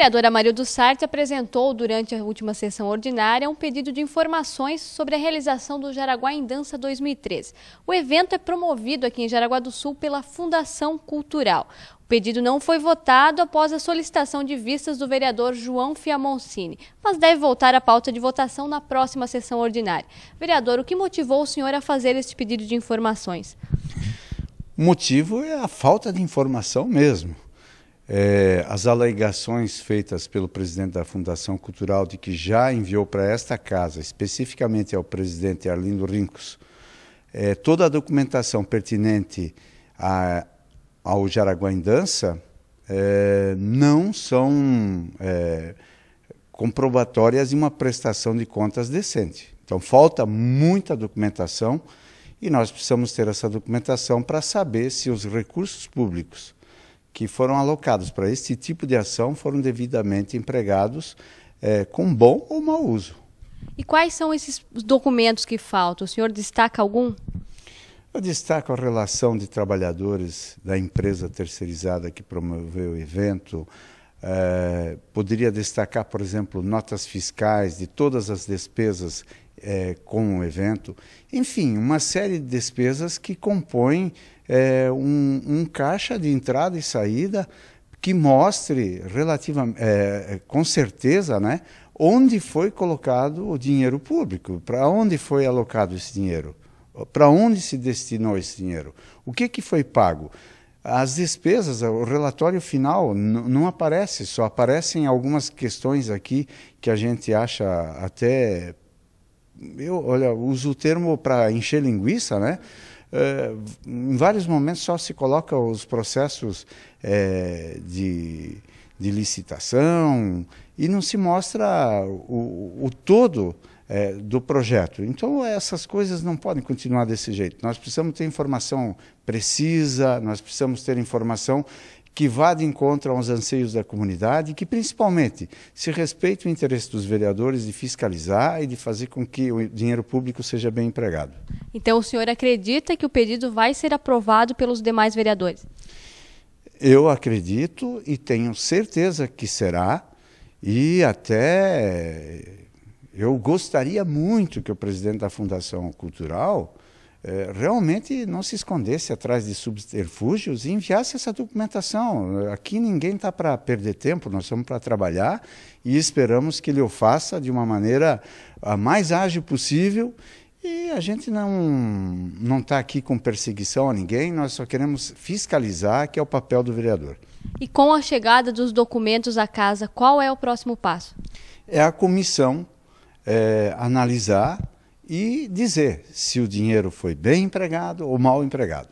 vereadora Marildo Sartre apresentou durante a última sessão ordinária um pedido de informações sobre a realização do Jaraguá em Dança 2013. O evento é promovido aqui em Jaraguá do Sul pela Fundação Cultural. O pedido não foi votado após a solicitação de vistas do vereador João Fiamoncini, mas deve voltar à pauta de votação na próxima sessão ordinária. Vereador, o que motivou o senhor a fazer este pedido de informações? O motivo é a falta de informação mesmo é, as alegações feitas pelo presidente da Fundação Cultural de que já enviou para esta casa, especificamente ao presidente Arlindo Rincos, é, toda a documentação pertinente a, ao Jaraguá em Dança, é, não são é, comprobatórias de uma prestação de contas decente. Então, falta muita documentação e nós precisamos ter essa documentação para saber se os recursos públicos que foram alocados para esse tipo de ação foram devidamente empregados é, com bom ou mau uso. E quais são esses documentos que faltam? O senhor destaca algum? Eu destaco a relação de trabalhadores da empresa terceirizada que promoveu o evento. É, poderia destacar, por exemplo, notas fiscais de todas as despesas é, com o evento. Enfim, uma série de despesas que compõem é, um, um, caixa de entrada e saída que mostre relativamente, é, é, com certeza, né, onde foi colocado o dinheiro público, para onde foi alocado esse dinheiro, para onde se destinou esse dinheiro, o que, que foi pago. As despesas, o relatório final não aparece, só aparecem algumas questões aqui que a gente acha até eu, olha, uso o termo para encher linguiça, né? É, em vários momentos só se coloca os processos é, de, de licitação e não se mostra o, o todo é, do projeto. Então, essas coisas não podem continuar desse jeito. Nós precisamos ter informação precisa, nós precisamos ter informação que vá de encontro aos anseios da comunidade e que, principalmente, se respeite o interesse dos vereadores de fiscalizar e de fazer com que o dinheiro público seja bem empregado. Então, o senhor acredita que o pedido vai ser aprovado pelos demais vereadores? Eu acredito e tenho certeza que será, e até eh, eu gostaria muito que o presidente da Fundação Cultural é, realmente não se escondesse atrás de subterfúgios e enviasse essa documentação. Aqui ninguém está para perder tempo, nós estamos para trabalhar e esperamos que ele o faça de uma maneira a mais ágil possível. E a gente não não está aqui com perseguição a ninguém, nós só queremos fiscalizar, que é o papel do vereador. E com a chegada dos documentos à casa, qual é o próximo passo? É a comissão é, analisar e dizer se o dinheiro foi bem empregado ou mal empregado.